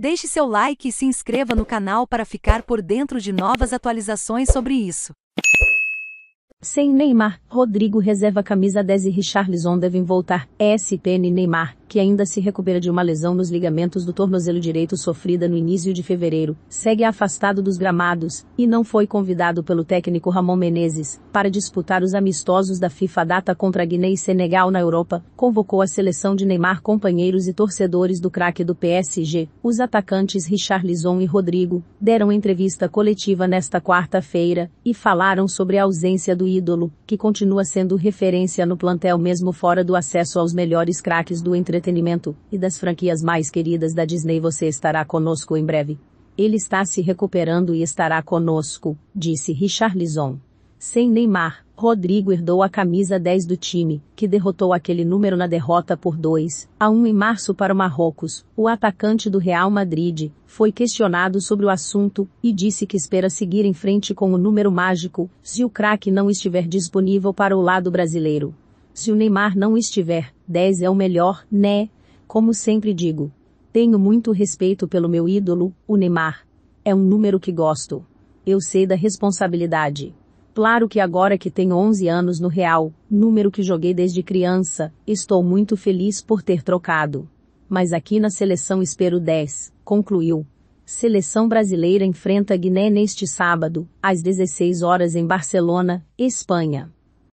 Deixe seu like e se inscreva no canal para ficar por dentro de novas atualizações sobre isso. Sem Neymar, Rodrigo reserva camisa 10 e Richarlison devem voltar. ESPN Neymar que ainda se recupera de uma lesão nos ligamentos do tornozelo direito sofrida no início de fevereiro, segue afastado dos gramados e não foi convidado pelo técnico Ramon Menezes para disputar os amistosos da FIFA data contra Guiné e Senegal na Europa. Convocou a seleção de Neymar, companheiros e torcedores do craque do PSG. Os atacantes Richarlison e Rodrigo deram entrevista coletiva nesta quarta-feira e falaram sobre a ausência do ídolo, que continua sendo referência no plantel mesmo fora do acesso aos melhores craques do entre entretenimento e das franquias mais queridas da Disney. Você estará conosco em breve. Ele está se recuperando e estará conosco, disse Richarlison. Sem Neymar, Rodrigo herdou a camisa 10 do time, que derrotou aquele número na derrota por 2 a 1 em março para o Marrocos. O atacante do Real Madrid foi questionado sobre o assunto e disse que espera seguir em frente com o número mágico se o craque não estiver disponível para o lado brasileiro. Se o Neymar não estiver, 10 é o melhor, né? Como sempre digo. Tenho muito respeito pelo meu ídolo, o Neymar. É um número que gosto. Eu sei da responsabilidade. Claro que agora que tenho 11 anos no Real, número que joguei desde criança, estou muito feliz por ter trocado. Mas aqui na seleção espero 10, concluiu. Seleção brasileira enfrenta Guiné neste sábado, às 16 horas em Barcelona, Espanha.